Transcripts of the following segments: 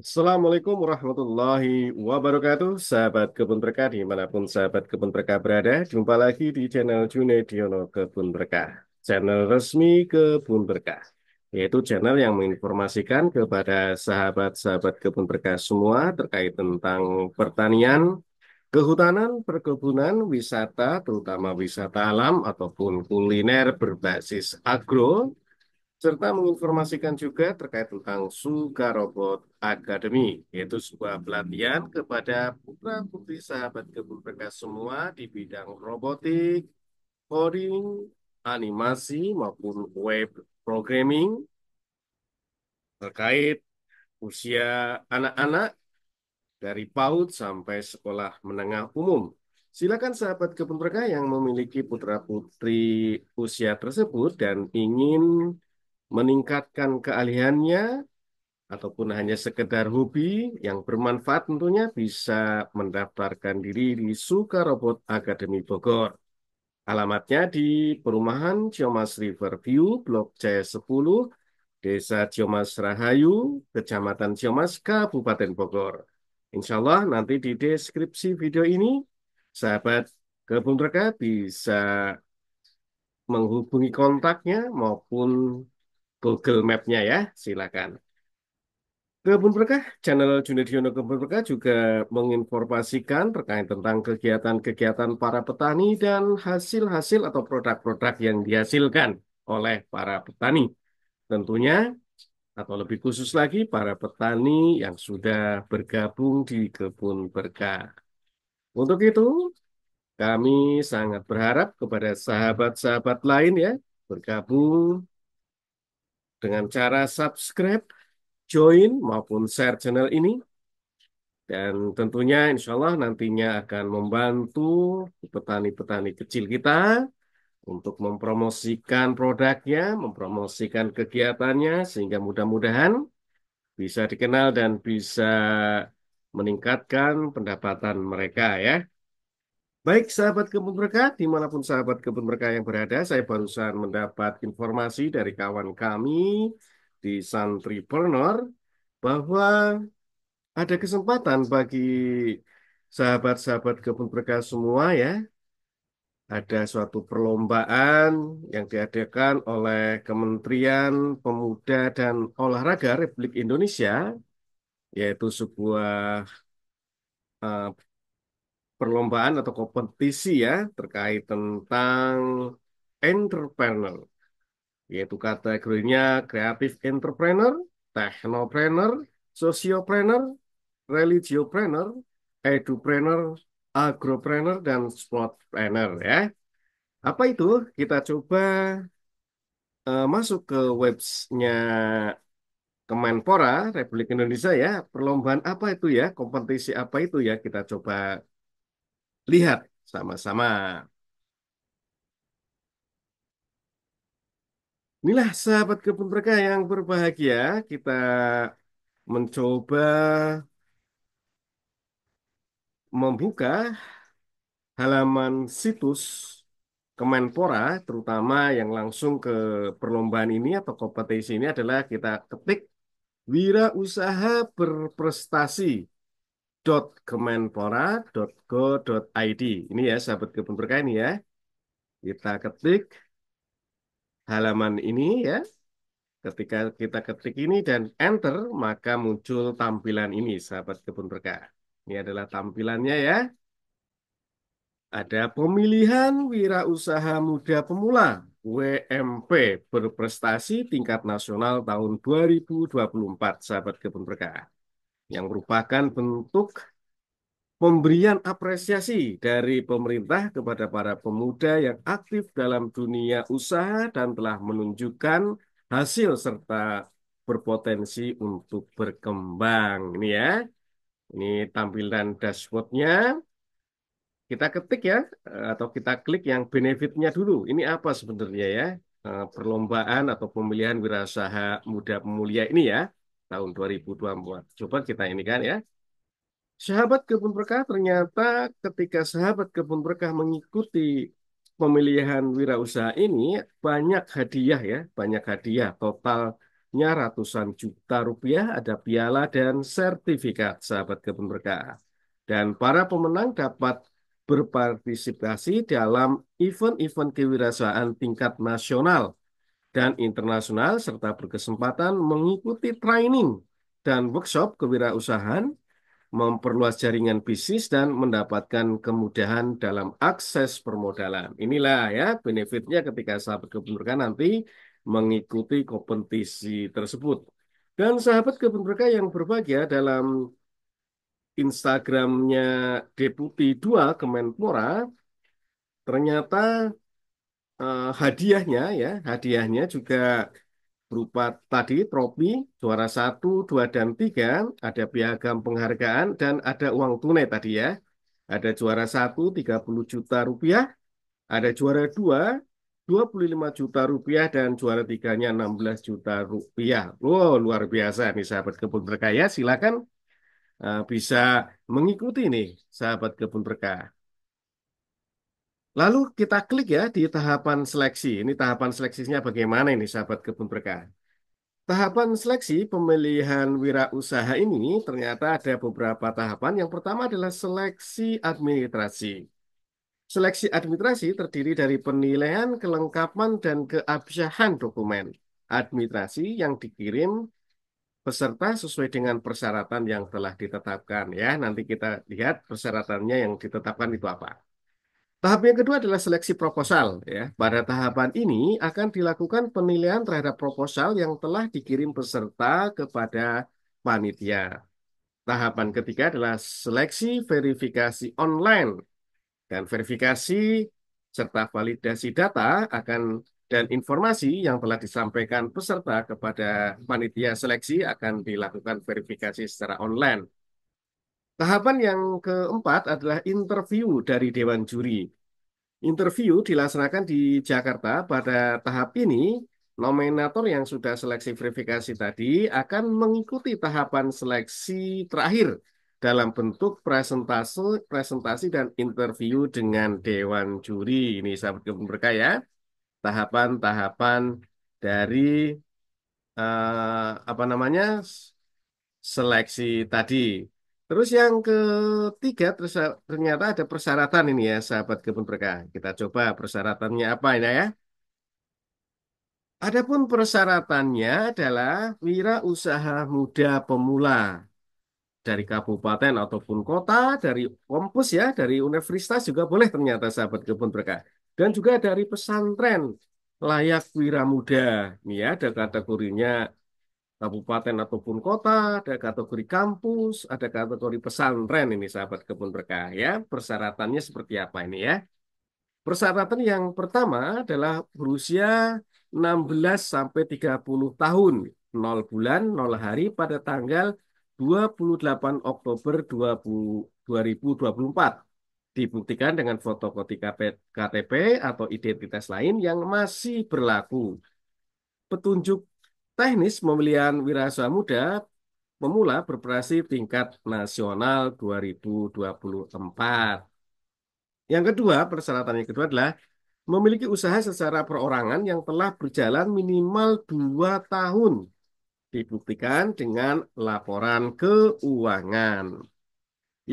Assalamualaikum warahmatullahi wabarakatuh Sahabat Kebun Berkah dimanapun sahabat Kebun Berkah berada Jumpa lagi di channel Junediono Kebun Berkah Channel resmi Kebun Berkah Yaitu channel yang menginformasikan kepada sahabat-sahabat Kebun Berkah semua Terkait tentang pertanian, kehutanan, perkebunan, wisata Terutama wisata alam ataupun kuliner berbasis agro serta menginformasikan juga terkait tentang Suka Robot Academy, yaitu sebuah pelatihan kepada putra-putri sahabat kebun kebumerka semua di bidang robotik, coding, animasi, maupun web programming terkait usia anak-anak dari PAUD sampai sekolah menengah umum. Silakan sahabat kebun kepenterka yang memiliki putra-putri usia tersebut dan ingin meningkatkan keahliannya ataupun hanya sekedar hobi yang bermanfaat tentunya bisa mendaftarkan diri di Sukarobot Akademi Bogor. Alamatnya di perumahan Ciomas View Blok C10, Desa Ciomas Rahayu, Kecamatan Ciomas, Kabupaten Bogor. Insya Allah nanti di deskripsi video ini, sahabat kebun reka bisa menghubungi kontaknya maupun Google Map-nya ya, silakan. Kebun Berkah, channel Junediono Kebun Berkah juga menginformasikan terkait tentang kegiatan-kegiatan para petani dan hasil-hasil atau produk-produk yang dihasilkan oleh para petani. Tentunya, atau lebih khusus lagi, para petani yang sudah bergabung di Kebun Berkah. Untuk itu, kami sangat berharap kepada sahabat-sahabat lain ya, bergabung dengan cara subscribe, join, maupun share channel ini. Dan tentunya insya Allah nantinya akan membantu petani-petani kecil kita untuk mempromosikan produknya, mempromosikan kegiatannya, sehingga mudah-mudahan bisa dikenal dan bisa meningkatkan pendapatan mereka ya. Baik sahabat kebun berkah, dimanapun sahabat kebun berkah yang berada, saya barusan mendapat informasi dari kawan kami di Santri Santripreneur bahwa ada kesempatan bagi sahabat-sahabat kebun berkah semua ya. Ada suatu perlombaan yang diadakan oleh Kementerian Pemuda dan Olahraga Republik Indonesia, yaitu sebuah uh, perlombaan atau kompetisi ya terkait tentang entrepreneur yaitu kategorinya kreatif entrepreneur, technopreneur, sociopreneur, religiopreneur, edupreneur, agropreneur dan sportpreneur ya. Apa itu? Kita coba uh, masuk ke websnya Kemenpora Republik Indonesia ya. Perlombaan apa itu ya? Kompetisi apa itu ya? Kita coba Lihat sama-sama. Inilah sahabat kebun berkah yang berbahagia. Kita mencoba membuka halaman situs Kemenpora, terutama yang langsung ke perlombaan ini atau kompetisi ini adalah kita ketik wirausaha berprestasi www.kemenpora.go.id. Ini ya sahabat kebun berkah ini ya. Kita ketik halaman ini ya. Ketika kita ketik ini dan enter maka muncul tampilan ini sahabat kebun berkah. Ini adalah tampilannya ya. Ada pemilihan wirausaha muda pemula WMP berprestasi tingkat nasional tahun 2024 sahabat kebun berkah yang merupakan bentuk pemberian apresiasi dari pemerintah kepada para pemuda yang aktif dalam dunia usaha dan telah menunjukkan hasil serta berpotensi untuk berkembang. Ini ya, ini tampilan dashboardnya. Kita ketik ya, atau kita klik yang benefitnya dulu. Ini apa sebenarnya ya? Eh, perlombaan atau pemilihan wirausaha muda pemulia ini ya tahun 2024. Coba kita ini kan ya. Sahabat Kebun Berkah ternyata ketika sahabat Kebun Berkah mengikuti pemilihan wirausaha ini banyak hadiah ya, banyak hadiah totalnya ratusan juta rupiah ada piala dan sertifikat sahabat Kebun Berkah. Dan para pemenang dapat berpartisipasi dalam event-event kewirausahaan tingkat nasional dan internasional serta berkesempatan mengikuti training dan workshop kewirausahaan, memperluas jaringan bisnis dan mendapatkan kemudahan dalam akses permodalan. Inilah ya benefitnya ketika sahabat kebenarkan nanti mengikuti kompetisi tersebut. Dan sahabat kebun berkah yang berbahagia dalam Instagramnya Deputi 2 Kemenpora ternyata eh, hadiahnya ya, hadiahnya juga berupa tadi trofi juara satu dua dan tiga ada piagam penghargaan dan ada uang tunai tadi ya. Ada juara satu tiga puluh juta rupiah, ada juara 2 25 juta rupiah dan juara tiganya 16 juta rupiah. Wow, luar biasa nih sahabat kebun berkah ya. Silakan uh, bisa mengikuti nih sahabat kebun berkah. Lalu kita klik ya di tahapan seleksi. Ini tahapan seleksinya bagaimana ini sahabat kebun berkah. Tahapan seleksi pemilihan wirausaha ini ternyata ada beberapa tahapan. Yang pertama adalah seleksi administrasi. Seleksi administrasi terdiri dari penilaian kelengkapan dan keabsahan dokumen administrasi yang dikirim peserta sesuai dengan persyaratan yang telah ditetapkan ya. Nanti kita lihat persyaratannya yang ditetapkan itu apa. Tahap yang kedua adalah seleksi proposal. Ya. Pada tahapan ini akan dilakukan penilaian terhadap proposal yang telah dikirim peserta kepada panitia. Tahapan ketiga adalah seleksi verifikasi online dan verifikasi serta validasi data akan dan informasi yang telah disampaikan peserta kepada panitia seleksi akan dilakukan verifikasi secara online. Tahapan yang keempat adalah interview dari Dewan Juri. Interview dilaksanakan di Jakarta. Pada tahap ini, nominator yang sudah seleksi verifikasi tadi akan mengikuti tahapan seleksi terakhir dalam bentuk presentasi, presentasi dan interview dengan Dewan Juri. Ini sahabat kebun berkah ya. Tahapan-tahapan dari uh, apa namanya seleksi tadi. Terus yang ketiga, ternyata ada persyaratan ini ya, sahabat kebun berkah. Kita coba persyaratannya apa ini ya. Adapun persyaratannya adalah wira usaha muda pemula dari kabupaten ataupun kota, dari kampus ya, dari universitas juga boleh ternyata sahabat kebun berkah. Dan juga dari pesantren layak wira muda, nih ya, ada kategorinya kabupaten ataupun kota, ada kategori kampus, ada kategori pesantren ini sahabat kebun berkah ya. Persyaratannya seperti apa ini ya? Persyaratan yang pertama adalah berusia 16 sampai 30 tahun, 0 bulan, 0 hari pada tanggal 28 Oktober 2024 dibuktikan dengan fotokopi KTP atau identitas lain yang masih berlaku. Petunjuk Teknis pemilihan wirausaha muda pemula berprestasi tingkat nasional 2024. Yang kedua, persyaratan yang kedua adalah memiliki usaha secara perorangan yang telah berjalan minimal 2 tahun. Dibuktikan dengan laporan keuangan.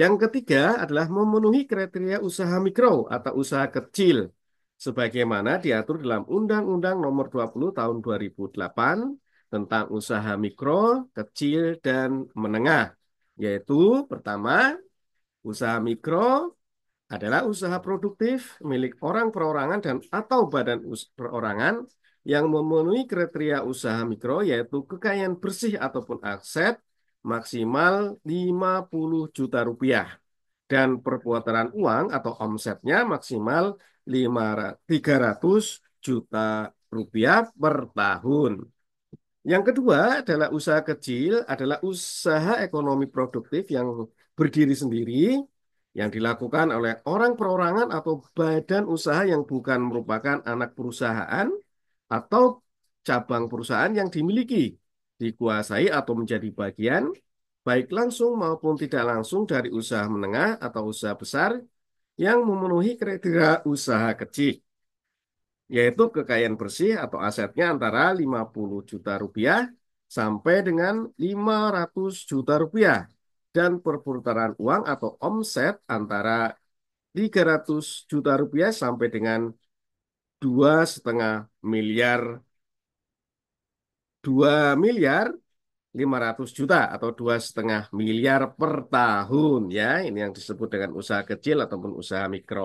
Yang ketiga adalah memenuhi kriteria usaha mikro atau usaha kecil sebagaimana diatur dalam Undang-Undang Nomor 20 Tahun 2008 tentang usaha mikro, kecil, dan menengah. Yaitu pertama, usaha mikro adalah usaha produktif milik orang perorangan dan atau badan perorangan yang memenuhi kriteria usaha mikro yaitu kekayaan bersih ataupun aset maksimal 50 juta rupiah dan perputaran uang atau omsetnya maksimal 300 juta rupiah per tahun. Yang kedua adalah usaha kecil adalah usaha ekonomi produktif yang berdiri sendiri yang dilakukan oleh orang perorangan atau badan usaha yang bukan merupakan anak perusahaan atau cabang perusahaan yang dimiliki, dikuasai atau menjadi bagian baik langsung maupun tidak langsung dari usaha menengah atau usaha besar yang memenuhi kriteria usaha kecil yaitu kekayaan bersih atau asetnya antara 50 juta rupiah sampai dengan 500 juta rupiah dan perputaran uang atau omset antara 300 juta rupiah sampai dengan dua setengah miliar dua miliar 500 juta atau dua setengah miliar per tahun ya ini yang disebut dengan usaha kecil ataupun usaha mikro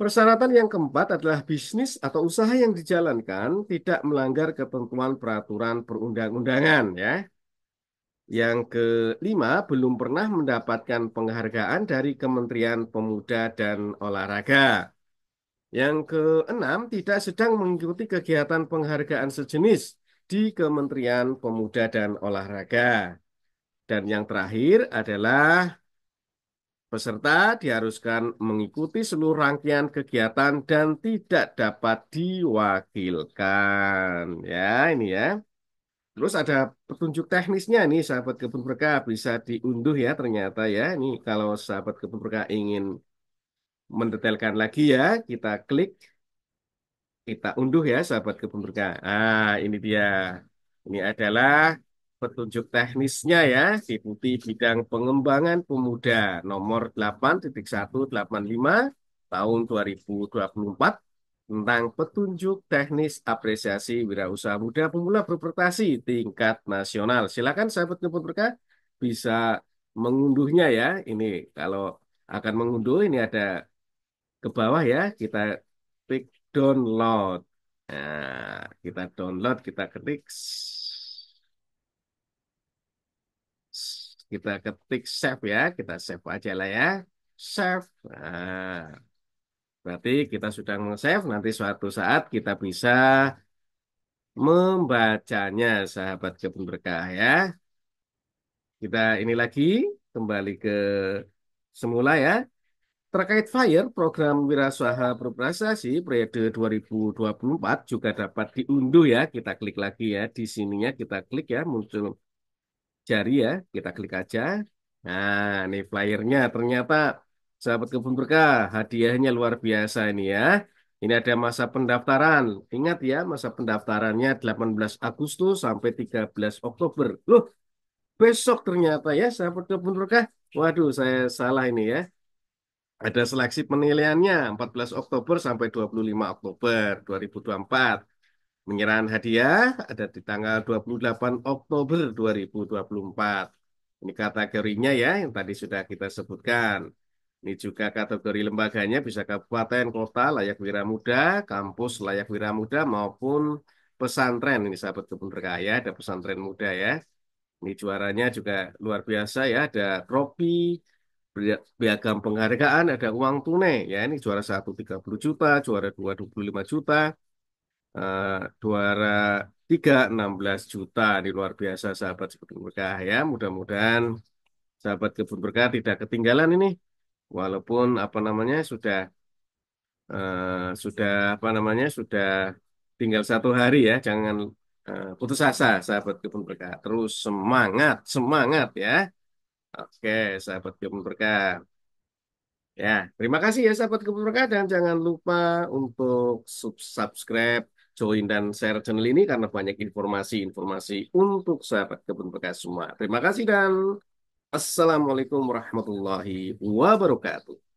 Persyaratan yang keempat adalah bisnis atau usaha yang dijalankan tidak melanggar ketentuan peraturan perundang-undangan ya. Yang kelima, belum pernah mendapatkan penghargaan dari Kementerian Pemuda dan Olahraga. Yang keenam, tidak sedang mengikuti kegiatan penghargaan sejenis di Kementerian Pemuda dan Olahraga. Dan yang terakhir adalah Peserta diharuskan mengikuti seluruh rangkaian kegiatan dan tidak dapat diwakilkan. Ya, ini ya. Terus ada petunjuk teknisnya nih sahabat kebun berkah bisa diunduh ya ternyata ya. Ini kalau sahabat kebun berkah ingin mendetailkan lagi ya, kita klik kita unduh ya sahabat kebun berkah. Ah, ini dia. Ini adalah petunjuk teknisnya ya diikuti bidang pengembangan pemuda nomor 8.185 tahun 2024 tentang petunjuk teknis apresiasi wirausaha muda pemula berprestasi tingkat nasional. Silakan sahabat Ngebut Berkah bisa mengunduhnya ya. Ini kalau akan mengunduh ini ada ke bawah ya kita klik download. Nah, kita download, kita ketik Kita ketik save ya, kita save aja lah ya. Save. Nah, berarti kita sudah nge-save, nanti suatu saat kita bisa membacanya sahabat kebun berkah ya. Kita ini lagi kembali ke semula ya. Terkait FIRE, program wirausaha berprestasi periode 2024 juga dapat diunduh ya. Kita klik lagi ya di sininya kita klik ya muncul jari ya. Kita klik aja. Nah, ini flyernya ternyata sahabat kebun berkah hadiahnya luar biasa ini ya. Ini ada masa pendaftaran. Ingat ya, masa pendaftarannya 18 Agustus sampai 13 Oktober. Loh, besok ternyata ya sahabat kebun berkah. Waduh, saya salah ini ya. Ada seleksi penilaiannya 14 Oktober sampai 25 Oktober 2024. Penyerahan hadiah ada di tanggal 28 Oktober 2024. Ini kategorinya ya yang tadi sudah kita sebutkan. Ini juga kategori lembaganya bisa kabupaten, kota, layak wira muda, kampus layak wira muda maupun pesantren. Ini sahabat kebun berkah ya, ada pesantren muda ya. Ini juaranya juga luar biasa ya, ada trofi, piagam penghargaan, ada uang tunai ya. Ini juara 1 30 juta, juara 2 25 juta, uh, tiga enam belas juta di luar biasa sahabat kebun berkah ya mudah-mudahan sahabat kebun berkah tidak ketinggalan ini walaupun apa namanya sudah uh, sudah apa namanya sudah tinggal satu hari ya jangan uh, putus asa sahabat kebun berkah terus semangat semangat ya oke sahabat kebun berkah Ya, terima kasih ya sahabat kebun berkah dan jangan lupa untuk subscribe join dan share channel ini karena banyak informasi-informasi untuk sahabat kebun bekas semua. Terima kasih dan Assalamualaikum warahmatullahi wabarakatuh.